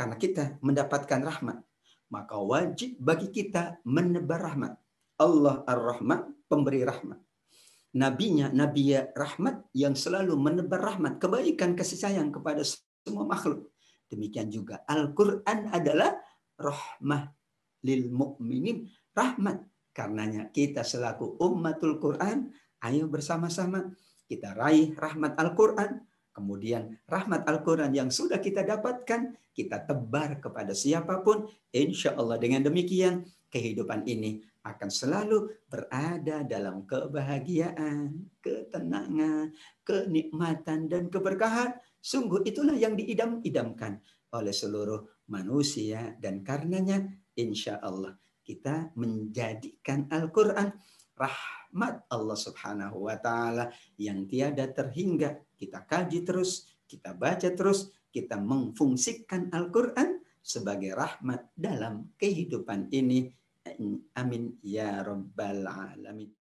karena kita mendapatkan rahmat, maka wajib bagi kita menebar rahmat. Allah Ar-Rahman, pemberi rahmat. Nabinya, Nabi Rahmat yang selalu menebar rahmat, kebaikan, kasih sayang kepada semua makhluk. Demikian juga Al-Quran adalah rahmah lil mukminin rahmat. Karenanya kita selaku umatul Quran, ayo bersama-sama kita raih rahmat Al-Quran, Kemudian rahmat Al-Quran yang sudah kita dapatkan, kita tebar kepada siapapun. Insya Allah dengan demikian, kehidupan ini akan selalu berada dalam kebahagiaan, ketenangan, kenikmatan, dan keberkahan. Sungguh itulah yang diidam-idamkan oleh seluruh manusia. Dan karenanya insya Allah kita menjadikan Al-Quran rahmat rahmat Allah Subhanahu wa taala yang tiada terhingga. Kita kaji terus, kita baca terus, kita mengfungsikan Al-Qur'an sebagai rahmat dalam kehidupan ini. Amin ya rabbal alamin.